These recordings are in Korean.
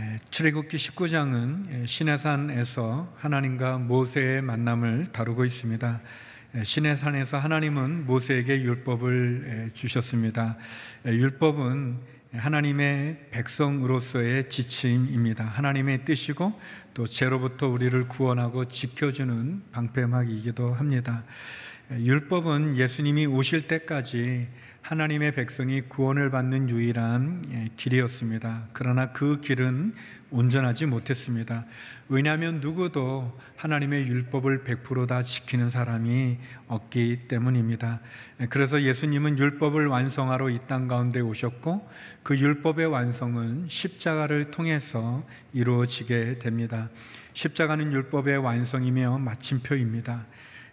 예, 출애굽기 19장은 예, 시내산에서 하나님과 모세의 만남을 다루고 있습니다. 예, 시내산에서 하나님은 모세에게 율법을 주셨습니다. 율법은 하나님의 백성으로서의 지침입니다. 하나님의 뜻이고 또 죄로부터 우리를 구원하고 지켜주는 방패막이기도 합니다. 율법은 예수님이 오실 때까지 하나님의 백성이 구원을 받는 유일한 예, 길이었습니다. 그러나 그 길은 온전하지 못했습니다. 왜냐하면 누구도 하나님의 율법을 100%다 지키는 사람이 없기 때문입니다. 예, 그래서 예수님은 율법을 완성하러 이 땅 가운데 오셨고 그 율법의 완성은 십자가를 통해서 이루어지게 됩니다. 십자가는 율법의 완성이며 마침표입니다.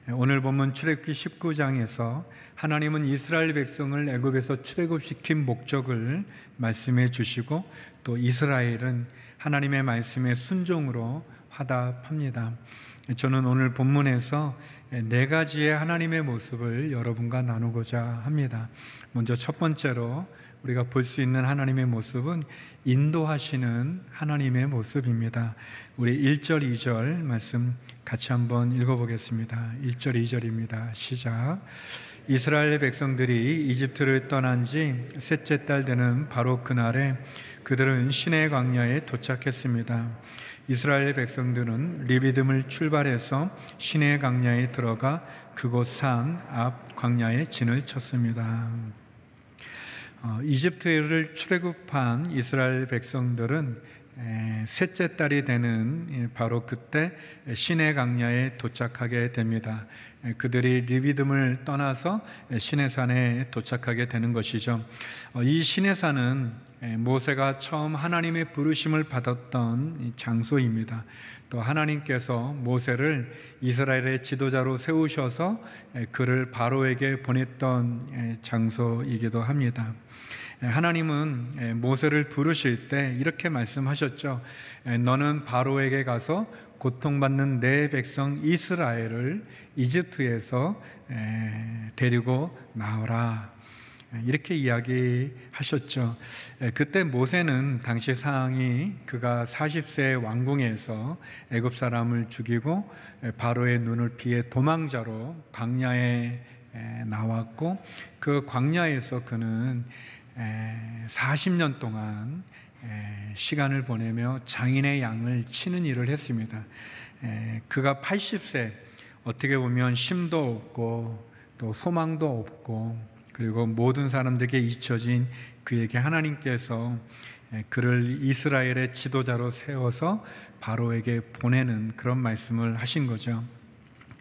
예, 오늘 보면 출애굽기 19장에서 하나님은 이스라엘 백성을 애굽에서 출애굽시킨 목적을 말씀해 주시고 또 이스라엘은 하나님의 말씀에 순종으로 화답합니다. 저는 오늘 본문에서 네 가지의 하나님의 모습을 여러분과 나누고자 합니다. 먼저 첫 번째로 우리가 볼 수 있는 하나님의 모습은 인도하시는 하나님의 모습입니다. 우리 1절, 2절 말씀 같이 한번 읽어보겠습니다. 1절, 2절입니다. 시작. 이스라엘 백성들이 이집트를 떠난 지 셋째 달 되는 바로 그날에 그들은 시내 광야에 도착했습니다. 이스라엘 백성들은 리비듬을 출발해서 시내 광야에 들어가 그곳 산 앞 광야에 진을 쳤습니다. 어, 이집트를 출애굽한 이스라엘 백성들은 에, 셋째 달이 되는 예, 바로 그때 시내 강야에 도착하게 됩니다. 예, 그들이 리비듬을 네 떠나서 예, 시내 산에 도착하게 되는 것이죠. 어, 이 신의 산은 예, 모세가 처음 하나님의 부르심을 받았던 장소입니다. 또 하나님께서 모세를 이스라엘의 지도자로 세우셔서 그를 바로에게 보냈던 장소이기도 합니다. 하나님은 모세를 부르실 때 이렇게 말씀하셨죠. 너는 바로에게 가서 고통받는 내 백성 이스라엘을 이집트에서 데리고 나오라. 이렇게 이야기하셨죠. 그때 모세는 당시 상황이 그가 40세 왕궁에서 애굽 사람을 죽이고 바로의 눈을 피해 도망자로 광야에 나왔고 그 광야에서 그는 40년 동안 시간을 보내며 장인의 양을 치는 일을 했습니다. 그가 80세 어떻게 보면 심도 없고 또 소망도 없고 그리고 모든 사람들에게 잊혀진 그에게 하나님께서 그를 이스라엘의 지도자로 세워서 바로에게 보내는 그런 말씀을 하신 거죠.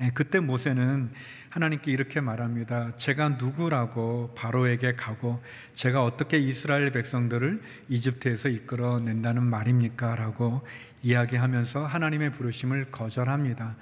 예, 그때 모세는 하나님께 이렇게 말합니다. 제가 누구라고 바로에게 가고 제가 어떻게 이스라엘 백성들을 이집트에서 이끌어낸다는 말입니까? 라고 이야기하면서 하나님의 부르심을 거절합니다.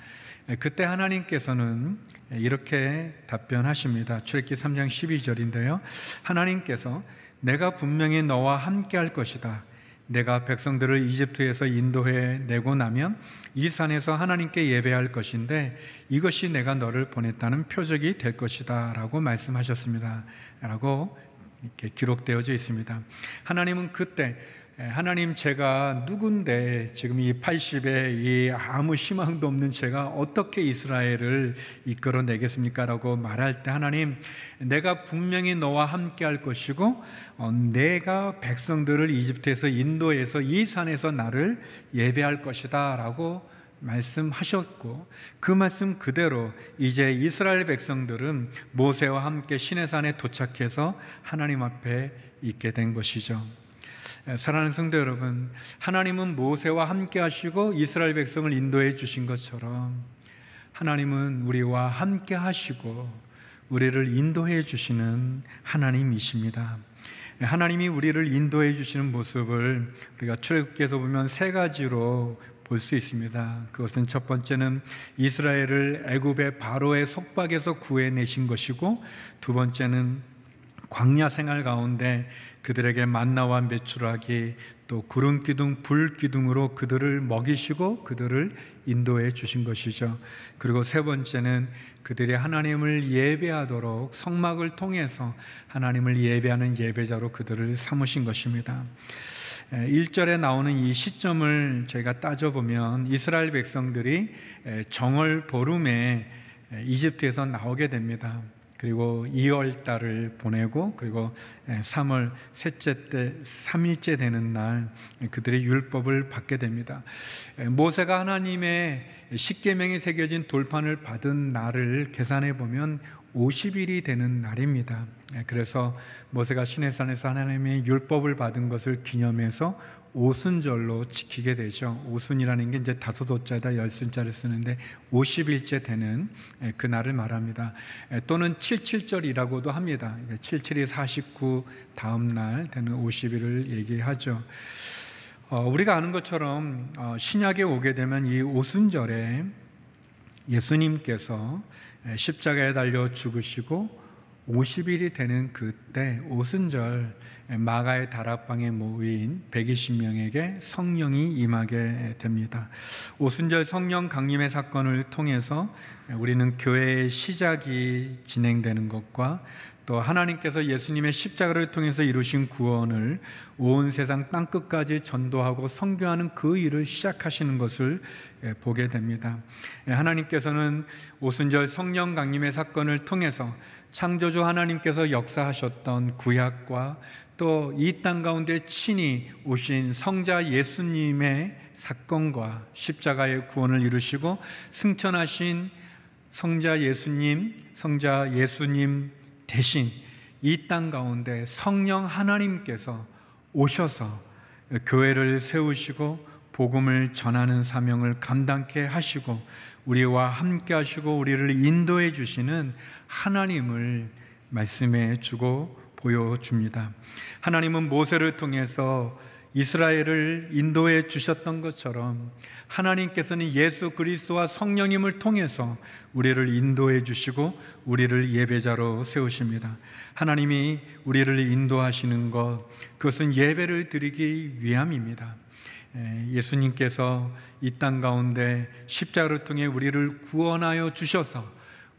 예, 그때 하나님께서는 예, 이렇게 답변하십니다. 출기 3장 12절인데요. 하나님께서 내가 분명히 너와 함께 할 것이다. 내가 백성들을 이집트에서 인도해 내고 나면 이 산에서 하나님께 예배할 것인데 이것이 내가 너를 보냈다는 표적이 될 것이다 라고 말씀하셨습니다. 라고 이렇게 기록되어져 있습니다. 하나님은 그때 예, 하나님 제가 누군데 지금 이 80에 이 아무 희망도 없는 제가 어떻게 이스라엘을 이끌어 내겠습니까? 라고 말할 때 하나님 내가 분명히 너와 함께 할 것이고 어, 내가 백성들을 이집트에서 인도에서 이 산에서 나를 예배할 것이다 라고 말씀하셨고 그 말씀 그대로 이제 이스라엘 백성들은 모세와 함께 신해산에 도착해서 하나님 앞에 있게 된 것이죠. 예, 사랑하는 성도 여러분, 하나님은 모세와 함께 하시고 이스라엘 백성을 인도해 주신 것처럼 하나님은 우리와 함께 하시고 우리를 인도해 주시는 하나님이십니다. 예, 하나님이 우리를 인도해 주시는 모습을 우리가 출애굽기에서 보면 세 가지로 볼 수 있습니다. 그것은 첫 번째는 이스라엘을 애굽의 바로의 속박에서 구해내신 것이고 두 번째는 광야 생활 가운데 그들에게 만나와 매출하기또 구름 기둥 불 기둥으로 그들을 먹이시고 그들을 인도해 주신 것이죠. 그리고 세 번째는 그들이 하나님을 예배하도록 성막을 통해서 하나님을 예배하는 예배자로 그들을 삼으신 것입니다. 1절에 나오는 이 시점을 저희가 따져보면 이스라엘 백성들이 정월 보름에 이집트에서 나오게 됩니다. 그리고 2월 달을 보내고 그리고 3월 예, 셋째 때 3일째 되는 날 예, 그들의 율법을 받게 됩니다. 예, 모세가 하나님의 십계명에 새겨진 돌판을 받은 날을 계산해 보면 50일이 되는 날입니다. 그래서 모세가 시내산에서 하나님의 율법을 받은 것을 기념해서 오순절로 지키게 되죠. 오순이라는 게 이제 다소도자다 열순자를 쓰는데 50일째 되는 예, 그날을 말합니다. 예, 또는 77절이라고도 합니다. 77이 49 다음 날 되는 50일을 얘기하죠. 어, 우리가 아는 것처럼 어, 신약에 오게 되면 이 오순절에 예수님께서 예, 십자가에 달려 죽으시고 50일이 되는 그때 오순절 마가의 다락방에 모인 120명에게 성령이 임하게 됩니다. 오순절 성령 강림의 사건을 통해서 우리는 교회의 시작이 진행되는 것과 또 하나님께서 예수님의 십자가를 통해서 이루신 구원을 온 세상 땅 끝까지 전도하고 성교하는그 일을 시작하시는 것을 예, 보게 됩니다. 예, 하나님께서는 오순절 성령 강림의 사건을 통해서 창조주 하나님께서 역사하셨던 구약과 또 이 땅 가운데 친히 오신 성자 예수님의 사건과 십자가의 구원을 이루시고 승천하신 성자 예수님, 성자 예수님 대신 이 땅 가운데 성령 하나님께서 오셔서 교회를 세우시고 복음을 전하는 사명을 감당케 하시고 우리와 함께 하시고 우리를 인도해 주시는 하나님을 말씀해 주고 보여줍니다. 하나님은 모세를 통해서 이스라엘을 인도해 주셨던 것처럼 하나님께서는 예수 그리스도와 성령님을 통해서 우리를 인도해 주시고 우리를 예배자로 세우십니다. 하나님이 우리를 인도하시는 것 그것은 예배를 드리기 위함입니다. 예, 예수님께서 이 땅 가운데 십자가를 통해 우리를 구원하여 주셔서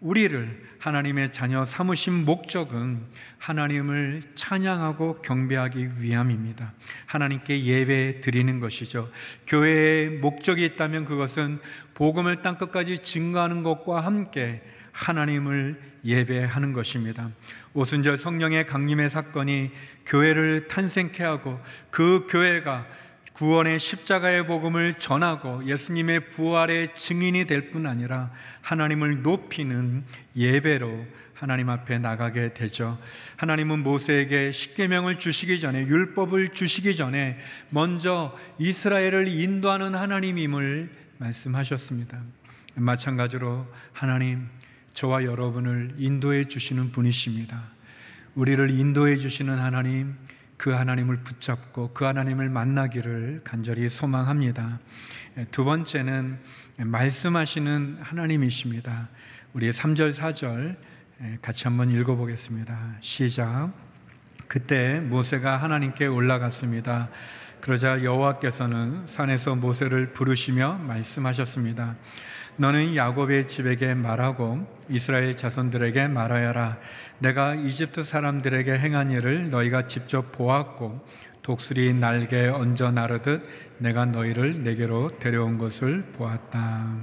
우리를 하나님의 자녀 삼으신 목적은 하나님을 찬양하고 경배하기 위함입니다. 하나님께 예배 드리는 것이죠. 교회의 목적이 있다면 그것은 복음을 땅 끝까지 증거하는 것과 함께 하나님을 예배하는 것입니다. 오순절 성령의 강림의 사건이 교회를 탄생케 하고 그 교회가 구원의 십자가의 복음을 전하고 예수님의 부활의 증인이 될 뿐 아니라 하나님을 높이는 예배로 하나님 앞에 나가게 되죠. 하나님은 모세에게 십계명을 주시기 전에 율법을 주시기 전에 먼저 이스라엘을 인도하는 하나님임을 말씀하셨습니다. 마찬가지로 하나님 저와 여러분을 인도해 주시는 분이십니다. 우리를 인도해 주시는 하나님 그 하나님을 붙잡고 그 하나님을 만나기를 간절히 소망합니다. 예, 두 번째는 말씀하시는 하나님이십니다. 우리 3절, 4절 예, 같이 한번 읽어보겠습니다. 시작. 그때 모세가 하나님께 올라갔습니다. 그러자 여호와께서는 산에서 모세를 부르시며 말씀하셨습니다. 너는 야곱의 집에게 말하고 이스라엘 자손들에게 말하여라. 내가 이집트 사람들에게 행한 일을 너희가 직접 보았고 독수리 날개에 얹어 나르듯 내가 너희를 내게로 데려온 것을 보았다.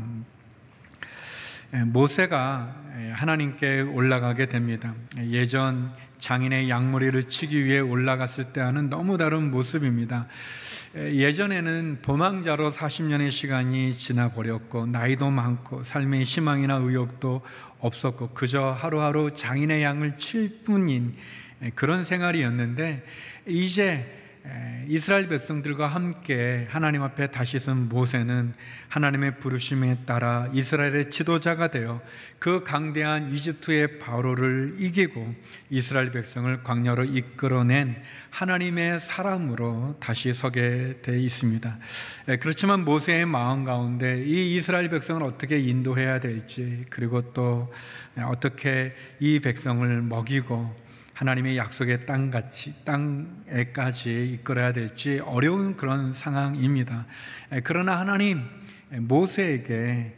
예, 모세가 예, 하나님께 올라가게 됩니다. 예, 예전 장인의 양머리를 치기 위해 올라갔을 때와는 너무 다른 모습입니다. 예전에는 도망자로 40년의 시간이 지나버렸고 나이도 많고 삶의 희망이나 의욕도 없었고 그저 하루하루 장인의 양을 칠 뿐인 그런 생활이었는데 이제 이스라엘 백성들과 함께 하나님 앞에 다시 선 모세는 하나님의 부르심에 따라 이스라엘의 지도자가 되어 그 강대한 이집트의 바로를 이기고 이스라엘 백성을 광야로 이끌어낸 하나님의 사람으로 다시 서게 돼 있습니다. 그렇지만 모세의 마음 가운데 이 이스라엘 백성을 어떻게 인도해야 될지 그리고 또 어떻게 이 백성을 먹이고 하나님의 약속의 땅같이 땅에까지 이끌어야 될지 어려운 그런 상황입니다. 그러나 하나님 모세에게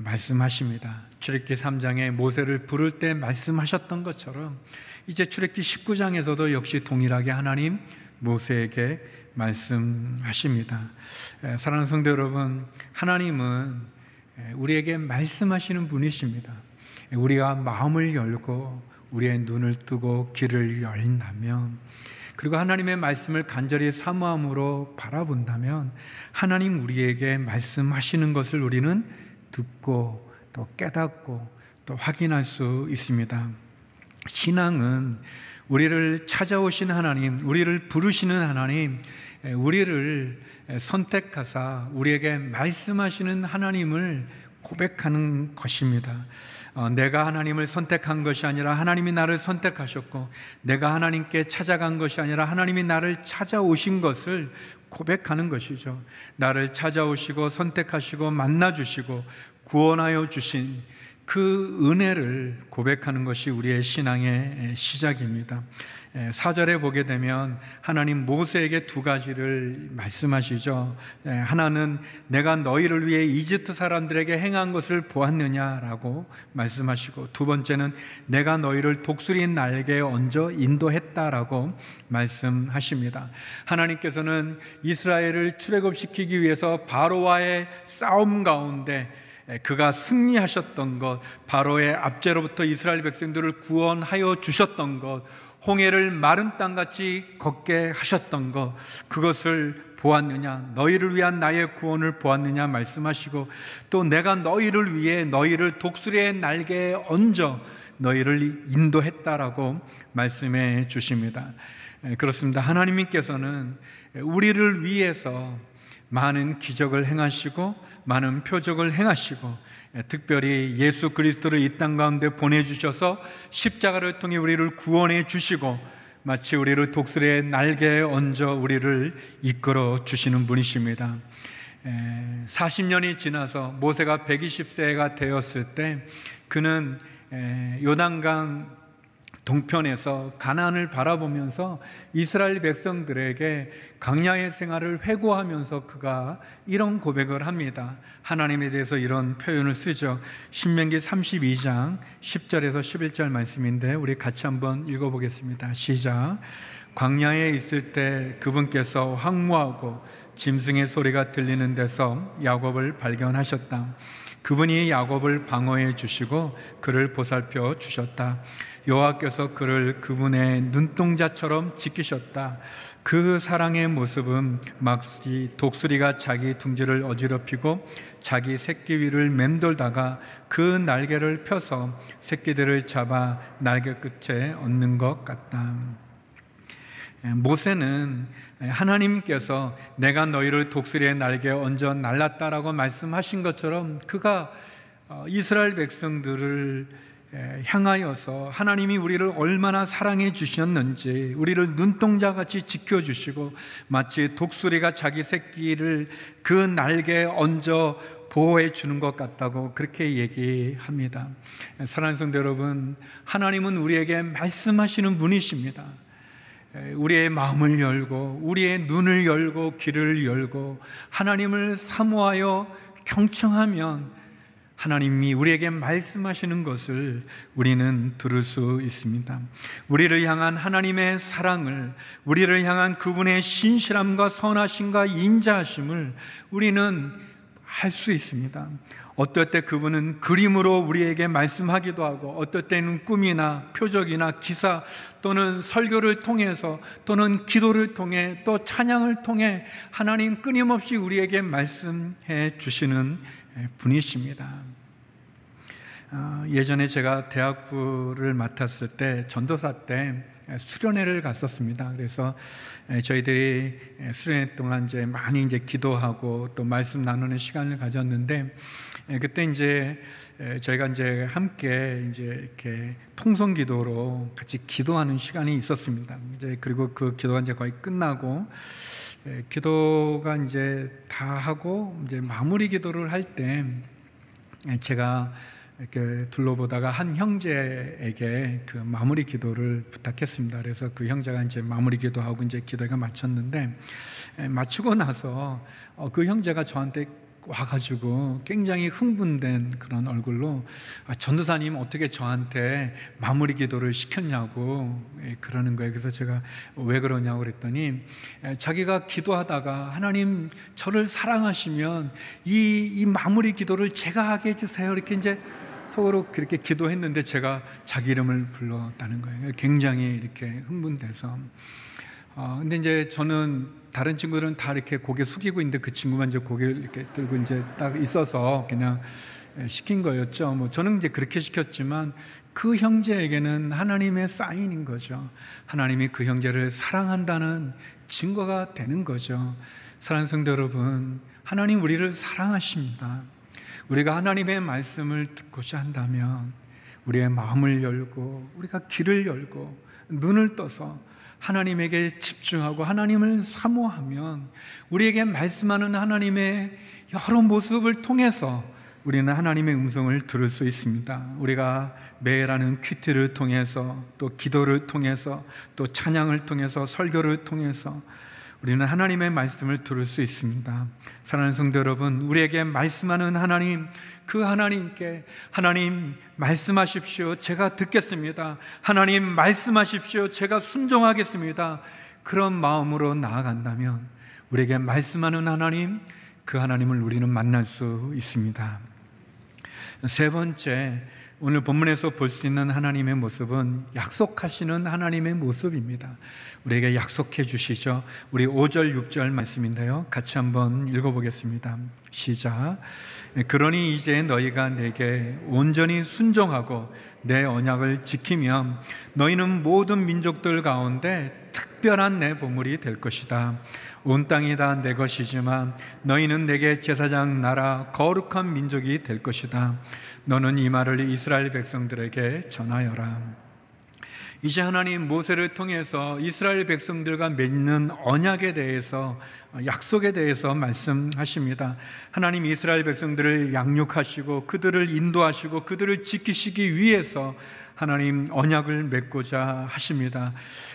말씀하십니다. 출애기 3장에 모세를 부를 때 말씀하셨던 것처럼 이제 출애기 19장에서도 역시 동일하게 하나님 모세에게 말씀하십니다. 사랑하는 성도 여러분, 하나님은 우리에게 말씀하시는 분이십니다. 우리가 마음을 열고 우리의 눈을 뜨고 귀를 열린다면 그리고 하나님의 말씀을 간절히 사모함으로 바라본다면 하나님 우리에게 말씀하시는 것을 우리는 듣고 또 깨닫고 또 확인할 수 있습니다. 신앙은 우리를 찾아오신 하나님, 우리를 부르시는 하나님, 우리를 선택하사 우리에게 말씀하시는 하나님을 고백하는 것입니다. 어, 내가 하나님을 선택한 것이 아니라 하나님이 나를 선택하셨고 내가 하나님께 찾아간 것이 아니라 하나님이 나를 찾아오신 것을 고백하는 것이죠. 나를 찾아오시고 선택하시고 만나 주시고 구원하여 주신 그 은혜를 고백하는 것이 우리의 신앙의 시작입니다. 4절에 예, 보게 되면 하나님 모세에게 두 가지를 말씀하시죠. 예, 하나는 내가 너희를 위해 이집트 사람들에게 행한 것을 보았느냐라고 말씀하시고 두 번째는 내가 너희를 독수리 날개에 얹어 인도했다라고 말씀하십니다. 하나님께서는 이스라엘을 출애굽시키기 위해서 바로와의 싸움 가운데 예, 그가 승리하셨던 것, 바로의 압제로부터 이스라엘 백성들을 구원하여 주셨던 것, 홍해를 마른 땅같이 걷게 하셨던 것, 그것을 보았느냐? 너희를 위한 나의 구원을 보았느냐? 말씀하시고, 또 내가 너희를 위해 너희를 독수리의 날개에 얹어 너희를 인도했다라고 말씀해 주십니다. 예, 그렇습니다. 하나님께서는 우리를 위해서 많은 기적을 행하시고, 많은 표적을 행하시고 예, 특별히 예수 그리스도를 이 땅 가운데 보내주셔서 십자가를 통해 우리를 구원해 주시고 마치 우리를 독수리의 날개에 얹어 우리를 이끌어 주시는 분이십니다. 40년이 예, 지나서 모세가 120세가 되었을 때 그는 예, 요단강 동편에서 가난을 바라보면서 이스라엘 백성들에게 강야의 생활을 회고하면서 그가 이런 고백을 합니다. 하나님에 대해서 이런 표현을 쓰죠. 신명기 32장 10절에서 11절 말씀인데 우리 같이 한번 읽어보겠습니다. 시작. 광야에 있을 때 그분께서 황무하고 짐승의 소리가 들리는 데서 야곱을 발견하셨다. 그분이 야곱을 방어해 주시고 그를 보살펴 주셨다. 여호와께서 그를 그분의 눈동자처럼 지키셨다. 그 사랑의 모습은 막시 독수리가 자기 둥지를 어지럽히고 자기 새끼 위를 맴돌다가 그 날개를 펴서 새끼들을 잡아 날개 끝에 얹는 것 같다. 예, 모세는 예, 하나님께서 내가 너희를 독수리의 날개에 얹어 날랐다라고 말씀하신 것처럼 그가 어, 이스라엘 백성들을 예, 향하여서 하나님이 우리를 얼마나 사랑해 주셨는지 우리를 눈동자 같이 지켜 주시고 마치 독수리가 자기 새끼를 그 날개에 얹어 보호해 주는 것 같다고 그렇게 얘기합니다. 사랑하는 성도 여러분, 하나님은 우리에게 말씀하시는 분이십니다. 예, 우리의 마음을 열고 우리의 눈을 열고 귀를 열고 하나님을 사모하여 경청하면 하나님이 우리에게 말씀하시는 것을 우리는 들을 수 있습니다. 우리를 향한 하나님의 사랑을, 우리를 향한 그분의 신실함과 선하심과 인자하심을 우리는 할 수 있습니다. 어떨 때 그분은 그림으로 우리에게 말씀하기도 하고 어떨 때는 꿈이나 표적이나 기사 또는 설교를 통해서 또는 기도를 통해 또 찬양을 통해 하나님 끊임없이 우리에게 말씀해 주시는 예, 분이십니다. 어, 예전에 제가 대학부를 맡았을 때 전도사 때 예, 수련회를 갔었습니다. 그래서 예, 저희들이 수련회 동안 이제 많이 이제 기도하고 또 말씀 나누는 시간을 가졌는데 예, 그때 이제 예, 저희가 이제 함께 이제 이렇게 통성 기도로 같이 기도하는 시간이 있었습니다. 이제 그리고 그 기도가 이제 거의 끝나고 예, 기도가 이제 다 하고 이제 마무리 기도를 할 때 제가 이렇게 둘러보다가 한 형제에게 그 마무리 기도를 부탁했습니다. 그래서 그 형제가 이제 마무리 기도하고 이제 기도가 마쳤는데 마치고 나서 어, 그 형제가 저한테 와가지고 굉장히 흥분된 그런 얼굴로 아, 전도사님 어떻게 저한테 마무리 기도를 시켰냐고 예, 그러는 거예요. 그래서 제가 왜 그러냐고 그랬더니 예, 자기가 기도하다가 하나님 저를 사랑하시면 이, 이 마무리 기도를 제가 하게 해주세요. 이렇게 이제 속으로 그렇게 기도했는데 제가 자기 이름을 불렀다는 거예요. 굉장히 이렇게 흥분돼서. 어, 근데 이제 저는 다른 친구들은 다 이렇게 고개 숙이고 있는데 그 친구만 이제 고개를 이렇게 들고 이제 딱 있어서 그냥 예, 시킨 거였죠. 뭐 저는 이제 그렇게 시켰지만 그 형제에게는 하나님의 사인인 거죠. 하나님이 그 형제를 사랑한다는 증거가 되는 거죠. 사랑하는 성도 여러분, 하나님 우리를 사랑하십니다. 우리가 하나님의 말씀을 듣고자 한다면 우리의 마음을 열고 우리가 귀를 열고 눈을 떠서 하나님에게 집중하고 하나님을 사모하면 우리에게 말씀하는 하나님의 여러 모습을 통해서 우리는 하나님의 음성을 들을 수 있습니다. 우리가 매라는 큐티를 통해서 또 기도를 통해서 또 찬양을 통해서 설교를 통해서 우리는 하나님의 말씀을 들을 수 있습니다. 사랑하는 성도 여러분, 우리에게 말씀하는 하나님, 그 하나님께 하나님 말씀하십시오. 제가 듣겠습니다. 하나님 말씀하십시오. 제가 순종하겠습니다. 그런 마음으로 나아간다면 우리에게 말씀하는 하나님, 그 하나님을 우리는 만날 수 있습니다. 세 번째, 오늘 본문에서 볼 수 있는 하나님의 모습은 약속하시는 하나님의 모습입니다. 우리에게 약속해 주시죠. 우리 5절, 6절 말씀인데요. 같이 한번 읽어보겠습니다. 시작. 그러니 이제 너희가 내게 온전히 순종하고 내 언약을 지키면 너희는 모든 민족들 가운데 특별한 내 보물이 될 것이다. 온 땅이 다 내 것이지만 너희는 내게 제사장 나라 거룩한 민족이 될 것이다. 너는 이 말을 이스라엘 백성들에게 전하여라. 이제 하나님 모세를 통해서 이스라엘 백성들과 맺는 언약에 대해서 약속에 대해서 말씀하십니다. 하나님 이스라엘 백성들을 양육하시고 그들을 인도하시고 그들을 지키시기 위해서 하나님 언약을 맺고자 하십니다.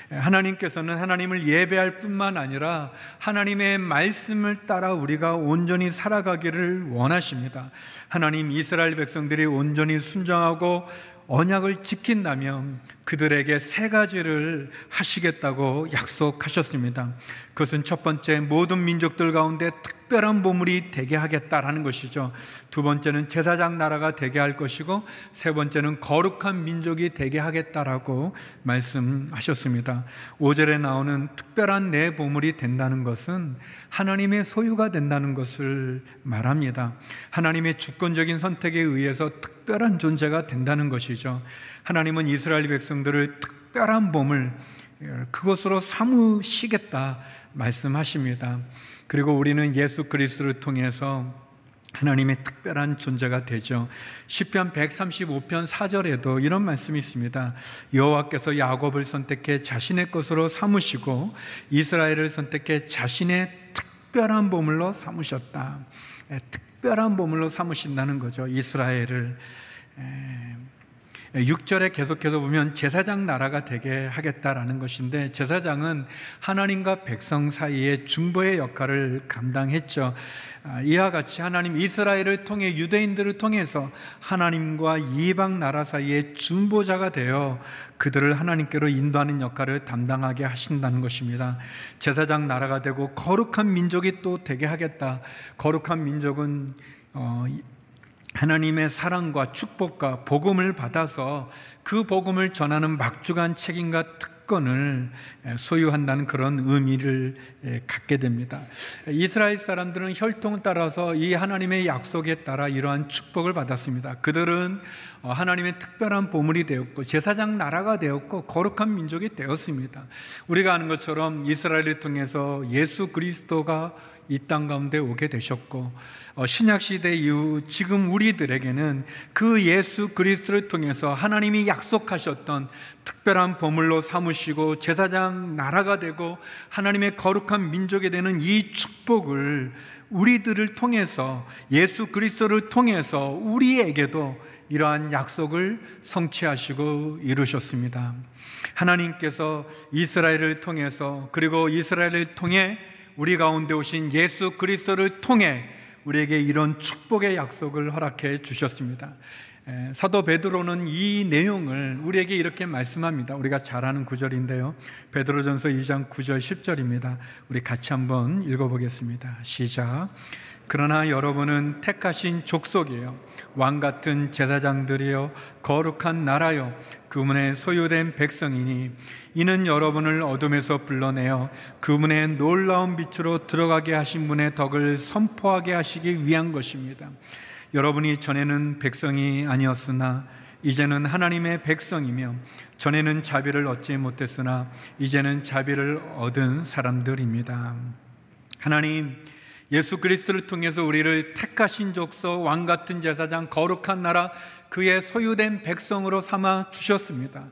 하나님께서는 하나님을 예배할 뿐만 아니라 하나님의 말씀을 따라 우리가 온전히 살아가기를 원하십니다. 하나님 이스라엘 백성들이 온전히 순종하고 언약을 지킨다면 그들에게 세 가지를 하시겠다고 약속하셨습니다. 그것은 첫 번째 모든 민족들 가운데 특별한 보물이 되게 하겠다라는 것이죠. 두 번째는 제사장 나라가 되게 할 것이고 세 번째는 거룩한 민족이 되게 하겠다라고 말씀하셨습니다. 5절에 나오는 특별한 내 네 보물이 된다는 것은 하나님의 소유가 된다는 것을 말합니다. 하나님의 주권적인 선택에 의해서 특 특별한 존재가 된다는 것이죠. 하나님은 이스라엘 백성들을 특별한 몸을 그것으로 삼으시겠다 말씀하십니다. 그리고 우리는 예수 그리스도를 통해서 하나님의 특별한 존재가 되죠. 시편 135편 4절에도 이런 말씀이 있습니다. 여호와께서 야곱을 선택해 자신의 것으로 삼으시고 이스라엘을 선택해 자신의 특별한 보물로 삼으셨다. 예, 특별한 보물로 삼으신다는 거죠. 이스라엘을 6절에 계속해서 보면 제사장 나라가 되게 하겠다라는 것인데 제사장은 하나님과 백성 사이의 중보의 역할을 감당했죠. 아, 이와 같이 하나님 이스라엘을 통해 유대인들을 통해서 하나님과 이방 나라 사이의 중보자가 되어 그들을 하나님께로 인도하는 역할을 담당하게 하신다는 것입니다. 제사장 나라가 되고 거룩한 민족이 또 되게 하겠다. 거룩한 민족은 어, 하나님의 사랑과 축복과 복음을 받아서 그 복음을 전하는 막중한 책임과 특권을 소유한다는 그런 의미를 갖게 됩니다. 이스라엘 사람들은 혈통 따라서 이 하나님의 약속에 따라 이러한 축복을 받았습니다. 그들은 어, 하나님의 특별한 보물이 되었고 제사장 나라가 되었고 거룩한 민족이 되었습니다. 우리가 아는 것처럼 이스라엘을 통해서 예수 그리스도가 이땅 가운데 오게 되셨고 어, 신약 시대 이후 지금 우리들에게는 그 예수 그리스도를 통해서 하나님이 약속하셨던 특별한 보물로 삼으시고 제사장 나라가 되고 하나님의 거룩한 민족이 되는 이 축복을 우리들을 통해서 예수 그리스도를 통해서 우리에게도 이러한 약속을 성취하시고 이루셨습니다. 하나님께서 이스라엘을 통해서 그리고 이스라엘을 통해 우리 가운데 오신 예수 그리스도를 통해 우리에게 이런 축복의 약속을 허락해 주셨습니다. 사도 베드로는 이 내용을 우리에게 이렇게 말씀합니다. 우리가 잘 아는 구절인데요. 베드로전서 2장 9절 10절입니다. 우리 같이 한번 읽어 보겠습니다. 시작. 그러나 여러분은 택하신 족속이에요. 왕 같은 제사장들이요. 거룩한 나라요. 그분의 소유된 백성이니 이는 여러분을 어둠에서 불러내어 그분의 놀라운 빛으로 들어가게 하신 분의 덕을 선포하게 하시기 위한 것입니다. 여러분이 전에는 백성이 아니었으나 이제는 하나님의 백성이며 전에는 자비를 얻지 못했으나 이제는 자비를 얻은 사람들입니다. 하나님 예수 그리스도를 통해서 우리를 택하신 족속 왕 같은 제사장 거룩한 나라 그의 소유된 백성으로 삼아 주셨습니다.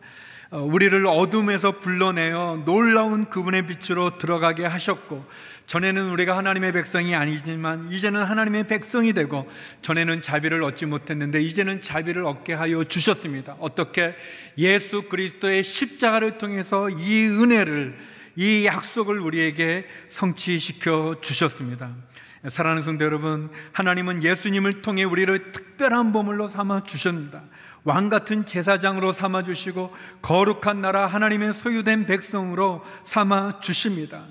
어, 우리를 어둠에서 불러내어 놀라운 그분의 빛으로 들어가게 하셨고, 전에는 우리가 하나님의 백성이 아니지만, 이제는 하나님의 백성이 되고, 전에는 자비를 얻지 못했는데, 이제는 자비를 얻게 하여 주셨습니다. 어떻게 예수 그리스도의 십자가를 통해서 이 은혜를 이 약속을 우리에게 성취시켜 주셨습니다. 사랑하는 성도 여러분, 하나님은 예수님을 통해 우리를 특별한 보물로 삼아 주셨습니다. 왕 같은 제사장으로 삼아 주시고 거룩한 나라 하나님의 소유된 백성으로 삼아 주십니다.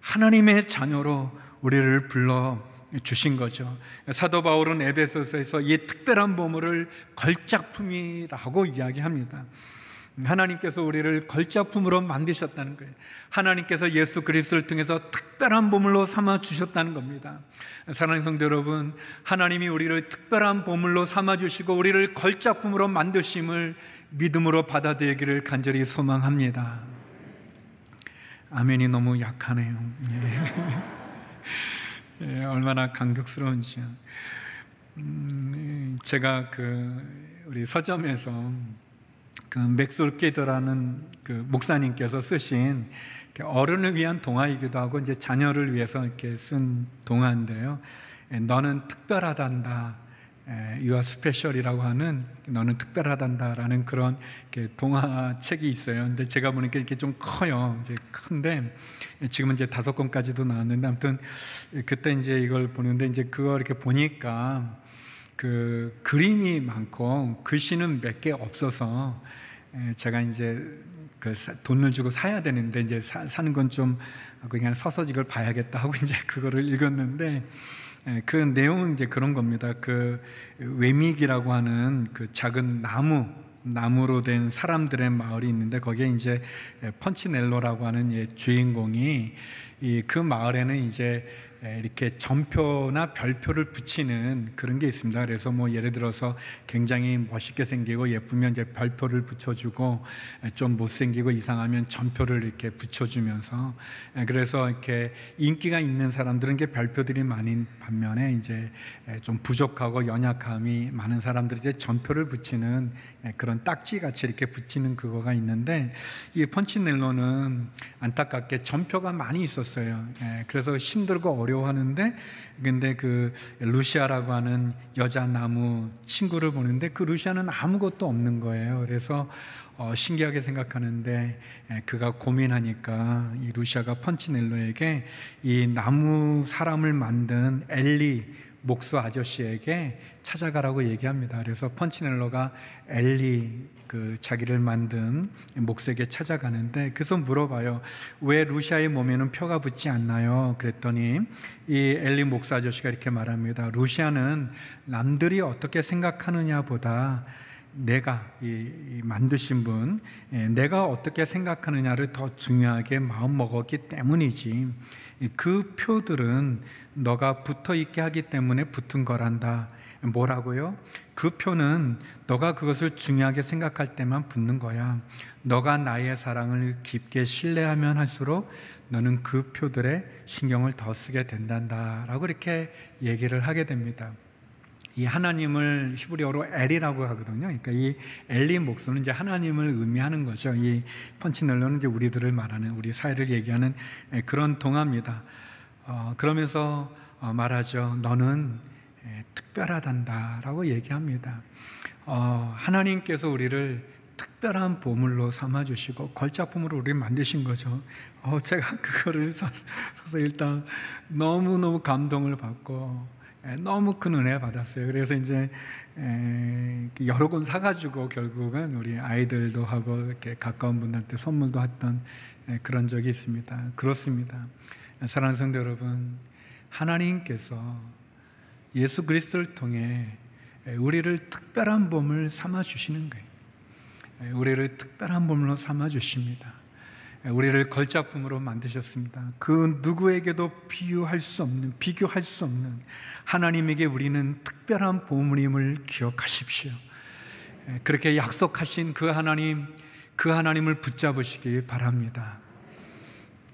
하나님의 자녀로 우리를 불러 주신 거죠. 사도 바울은 에베소서에서 이 특별한 보물을 걸작품이라고 이야기합니다. 하나님께서 우리를 걸작품으로 만드셨다는 거예요. 하나님께서 예수 그리스도를 통해서 특별한 보물로 삼아 주셨다는 겁니다. 사랑하는 성도 여러분, 하나님이 우리를 특별한 보물로 삼아 주시고 우리를 걸작품으로 만드심을 믿음으로 받아들이기를 간절히 소망합니다. 아멘이 너무 약하네요. 예, 예 얼마나 감격스러운지 음, 제가 그 우리 서점에서 그 맥솔게더라는 그 목사님께서 쓰신 어른을 위한 동화이기도 하고 이제 자녀를 위해서 이렇게 쓴 동화인데요. 예, 너는 특별하단다. 유아 예, 스페셜이라고 하는 너는 특별하단다라는 그런 동화 책이 있어요. 근데 제가 보니까 이렇게 좀 커요. 이제 큰데 예, 지금은 이제 다섯 권까지도 나왔는데 아무튼 그때 이제 이걸 보는데 이제 그거 이렇게 보니까 그 그림이 많고 글씨는 몇 개 없어서 예, 제가 이제 그 돈을 주고 사야 되는데 이제 사, 는건 좀 그냥 서서 이걸 봐야겠다 하고 이제 그거를 읽었는데 예, 그 내용은 이제 그런 겁니다. 그 외믹이라고 하는 그 작은 나무 나무로 된 사람들의 마을이 있는데 거기에 이제 예, 펀치넬로라고 하는 주인공이 그 마을에는 이제 예, 이렇게 점표나 별표를 붙이는 그런 게 있습니다. 그래서 뭐 예를 들어서 굉장히 멋있게 생기고 예쁘면 이제 별표를 붙여주고 예, 좀 못생기고 이상하면 점표를 이렇게 붙여주면서 예, 그래서 이렇게 인기가 있는 사람들은 게 별표들이 많은 반면에 이제 좀 부족하고 연약함이 많은 사람들이 이 점표를 붙이는 네, 그런 딱지같이 이렇게 붙이는 그거가 있는데 이 펀치넬로는 안타깝게 전표가 많이 있었어요. 네, 그래서 힘들고 어려워하는데 근데 그 루시아라고 하는 여자 나무 친구를 보는데 그 루시아는 아무것도 없는 거예요. 그래서 어, 신기하게 생각하는데 에, 네, 그가 고민하니까 이 루시아가 펀치넬로에게 이 나무 사람을 만든 엘리 목수 아저씨에게 찾아가라고 얘기합니다. 그래서 펀치넬러가 엘리 그 자기를 만든 목색에 찾아가는데 그래서 물어봐요. 왜 루시아의 몸에는 표가 붙지 않나요? 그랬더니 이 엘리 목사 아저씨가 이렇게 말합니다. 루시아는 남들이 어떻게 생각하느냐보다 내가 만드신 분, 예, 내가 어떻게 생각하느냐를 더 중요하게 마음 먹었기 때문이지. 그 표들은 너가 붙어 있게 하기 때문에 붙은 거란다. 뭐라고요? 그 표는 너가 그것을 중요하게 생각할 때만 붙는 거야. 너가 나의 사랑을 깊게 신뢰하면 할수록 너는 그 표들에 신경을 더 쓰게 된단다. 라고 이렇게 얘기를 하게 됩니다. 이 하나님을 히브리어로 엘이라고 하거든요. 그러니까 이 엘리 목소는 이제 하나님을 의미하는 거죠. 이 펀치널로는 이제 우리들을 말하는 우리 사회를 얘기하는 예, 그런 동화입니다. 어, 그러면서 어, 말하죠. 너는 예, 특별하단다라고 얘기합니다. 어, 하나님께서 우리를 특별한 보물로 삼아 주시고 걸작품으로 우리 만드신 거죠. 어, 제가 그거를 사서, 일단 너무 너무 감동을 받고 에, 예, 너무 큰 은혜 받았어요. 그래서 이제 에, 예, 여러 권 사가지고 결국은 우리 아이들도 하고 이렇게 가까운 분들한테 선물도 했던 에, 그런 적이 있습니다. 그렇습니다. 사랑하는 성도 여러분, 하나님께서 예수 그리스도를 통해 우리를 특별한 범을 삼아 주시는 거예요. 우리를 특별한 범으로 삼아 주십니다. 우리를 걸작품으로 만드셨습니다. 그 누구에게도 비유할 수 없는, 비교할 수 없는 하나님에게 우리는 특별한 보물임을 기억하십시오. 그렇게 약속하신 그 하나님, 그 하나님을 붙잡으시기 바랍니다.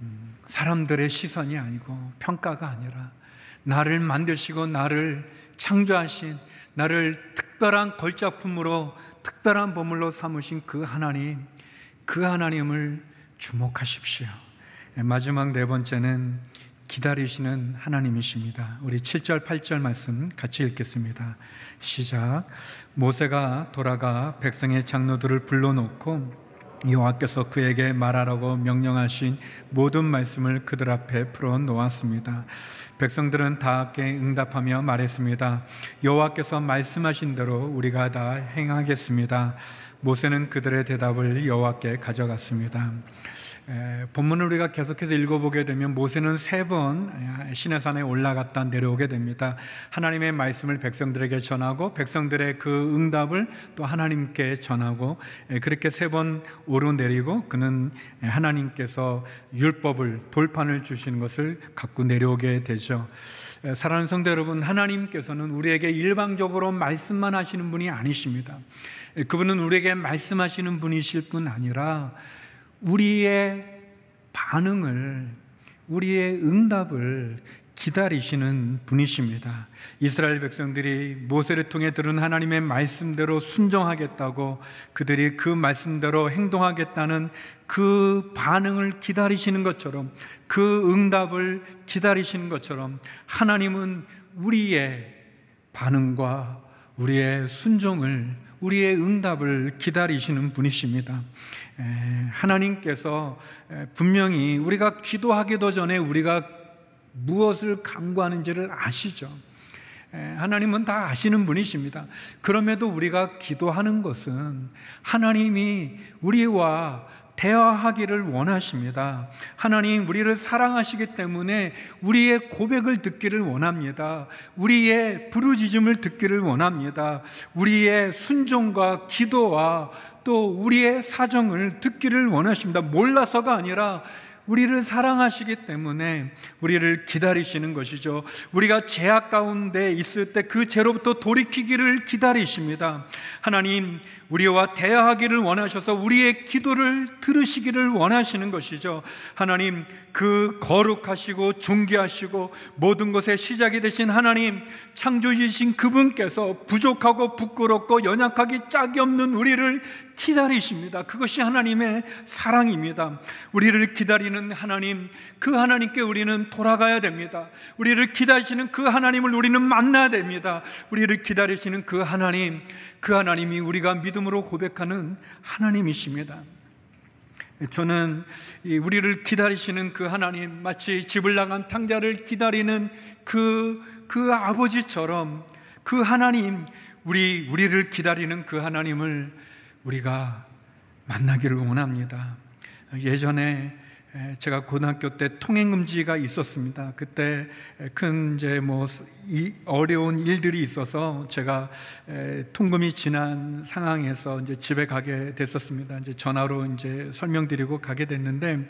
음, 사람들의 시선이 아니고 평가가 아니라 나를 만드시고 나를 창조하신 나를 특별한 걸작품으로 특별한 보물로 삼으신 그 하나님 그 하나님을 주목하십시오. 예, 마지막 네 번째는 기다리시는 하나님이십니다. 우리 7절, 8절 말씀 같이 읽겠습니다. 시작. 모세가 돌아가 백성의 장로들을 불러놓고 여호와께서 그에게 말하라고 명령하신 모든 말씀을 그들 앞에 풀어 놓았습니다. 백성들은 다하게 응답하며 말했습니다. 여호와께서 말씀하신 대로 우리가 다 행하겠습니다. 모세는 그들의 대답을 여호와께 가져갔습니다. 본문을 우리가 계속해서 읽어보게 되면 모세는 세 번시내 산에 올라갔다 내려오게 됩니다. 하나님의 말씀을 백성들에게 전하고 백성들의 그 응답을 또 하나님께 전하고 그렇게 세 번 오르내리고 그는 하나님께서 율법을 돌판을 주시는 것을 갖고 내려오게 되죠. 사랑하는 성도 여러분, 하나님께서는 우리에게 일방적으로 말씀만 하시는 분이 아니십니다. 그분은 우리에게 말씀하시는 분이실 뿐 아니라 우리의 반응을, 우리의 응답을 기다리시는 분이십니다. 이스라엘 백성들이 모세를 통해 들은 하나님의 말씀대로 순종하겠다고 그들이 그 말씀대로 행동하겠다는 그 반응을 기다리시는 것처럼 그 응답을 기다리시는 것처럼 하나님은 우리의 반응과 우리의 순종을 우리의 응답을 기다리시는 분이십니다. 하나님께서 분명히 우리가 기도하기도 전에 우리가 무엇을 강구하는지를 아시죠. 하나님은 다 아시는 분이십니다. 그럼에도 우리가 기도하는 것은 하나님이 우리와 대화하기를 원하십니다. 하나님, 우리를 사랑하시기 때문에 우리의 고백을 듣기를 원합니다. 우리의 부르짖음을 듣기를 원합니다. 우리의 순종과 기도와 또 우리의 사정을 듣기를 원하십니다. 몰라서가 아니라 우리를 사랑하시기 때문에 우리를 기다리시는 것이죠. 우리가 죄악 가운데 있을 때 그 죄로부터 돌이키기를 기다리십니다. 하나님, 우리와 대화하기를 원하셔서 우리의 기도를 들으시기를 원하시는 것이죠. 하나님, 그 거룩하시고 존귀하시고 모든 것의 시작이 되신 하나님, 창조주신 그분께서 부족하고 부끄럽고 연약하기 짝이 없는 우리를 기다리십니다. 그것이 하나님의 사랑입니다. 우리를 기다리는 하나님, 그 하나님께 우리는 돌아가야 됩니다. 우리를 기다리시는 그 하나님을 우리는 만나야 됩니다. 우리를 기다리시는 그 하나님, 그 하나님이 우리가 믿음으로 고백하는 하나님이십니다. 저는 우리를 기다리시는 그 하나님, 마치 집을 나간 탕자를 기다리는 그, 그 아버지처럼 그 하나님, 우리, 우리를 기다리는 그 하나님을 우리가 만나기를 응 원합니다. 예전에 제가 고등학교 때 통행금지가 있었습니다. 그때 큰 이제 뭐 어려운 일들이 있어서 제가 통금이 지난 상황에서 이제 집에 가게 됐었습니다. 이제 전화로 이제 설명드리고 가게 됐는데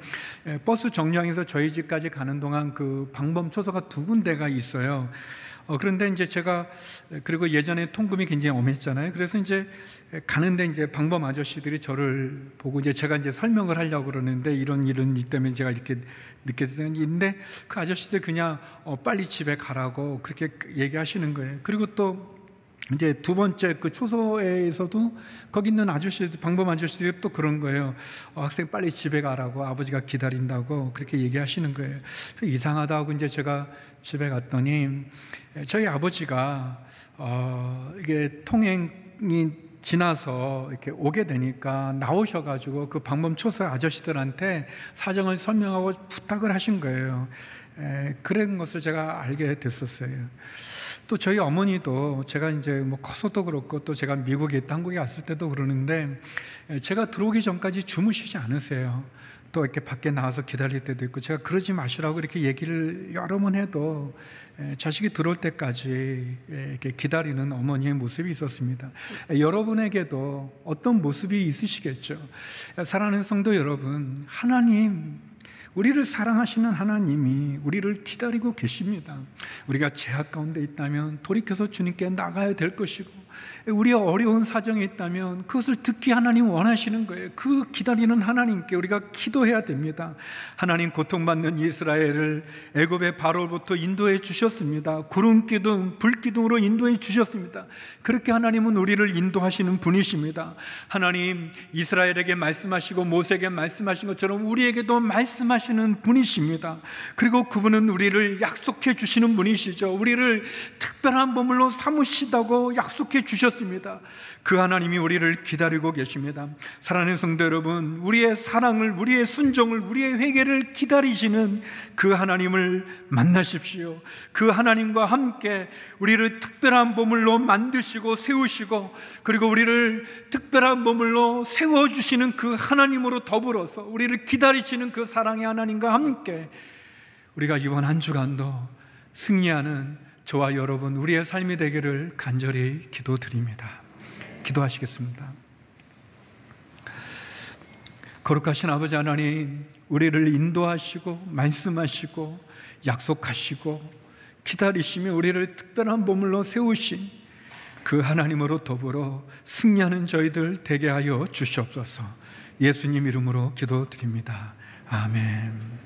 버스 정류장에서 저희 집까지 가는 동안 그 방범 초소가 두 군데가 있어요. 어, 그런데 이제 제가 그리고 예전에 통금이 굉장히 엄했잖아요. 그래서 이제 가는데 이제 방범 아저씨들이 저를 보고 이제 제가 이제 설명을 하려고 그러는데 이런 일은 일 때문에 제가 이렇게 늦게 되는데 그 아저씨들 그냥 어, 빨리 집에 가라고 그렇게 얘기하시는 거예요. 그리고 또 이제 두 번째 그 초소에서도 거기 있는 아저씨 방범 아저씨들이 또 그런 거예요. 어, 학생 빨리 집에 가라고 아버지가 기다린다고 그렇게 얘기하시는 거예요. 그래서 이상하다 하고 이제 제가 집에 갔더니 저희 아버지가 어, 이게 통행이 지나서 이렇게 오게 되니까 나오셔가지고 그 방범 초소 아저씨들한테 사정을 설명하고 부탁을 하신 거예요. 에, 그런 것을 제가 알게 됐었어요. 또 저희 어머니도 제가 이제 뭐 커서도 그렇고 또 제가 미국에 있다 한국에 왔을 때도 그러는데 제가 들어오기 전까지 주무시지 않으세요. 또 이렇게 밖에 나와서 기다릴 때도 있고 제가 그러지 마시라고 이렇게 얘기를 여러 번 해도 자식이 들어올 때까지 이렇게 기다리는 어머니의 모습이 있었습니다. 여러분에게도 어떤 모습이 있으시겠죠. 사랑하는 성도 여러분, 하나님 우리를 사랑하시는 하나님이 우리를 기다리고 계십니다. 우리가 제약 가운데 있다면 돌이켜서 주님께 나가야 될 것이고 우리가 어려운 사정이 있다면 그것을 듣기 하나님 원하시는 거예요. 그 기다리는 하나님께 우리가 기도해야 됩니다. 하나님 고통받는 이스라엘을 애굽의 바로부터 인도해 주셨습니다. 구름 기둥, 불 기둥으로 인도해 주셨습니다. 그렇게 하나님은 우리를 인도하시는 분이십니다. 하나님 이스라엘에게 말씀하시고 모세에게 말씀하신 것처럼 우리에게도 말씀하시는 분이십니다. 그리고 그분은 우리를 약속해 주시는 분이시죠. 우리를 특별한 보물로 삼으시다고 약속해 주셨습니다. 그 하나님이 우리를 기다리고 계십니다. 사랑하는 성도 여러분, 우리의 사랑을, 우리의 순종을, 우리의 회개를 기다리시는 그 하나님을 만나십시오. 그 하나님과 함께 우리를 특별한 보물로 만드시고 세우시고 그리고 우리를 특별한 보물로 세워 주시는 그 하나님으로 더불어서 우리를 기다리시는 그 사랑의 하나님과 함께 우리가 이번 한 주간도 승리하는 저와 여러분 우리의 삶이 되기를 간절히 기도드립니다. 기도하시겠습니다. 거룩하신 아버지 하나님, 우리를 인도하시고 말씀하시고 약속하시고 기다리시며 우리를 특별한 보물로 세우신 그 하나님으로 더불어 승리하는 저희들 되게 하여 주시옵소서. 예수님 이름으로 기도드립니다. 아멘.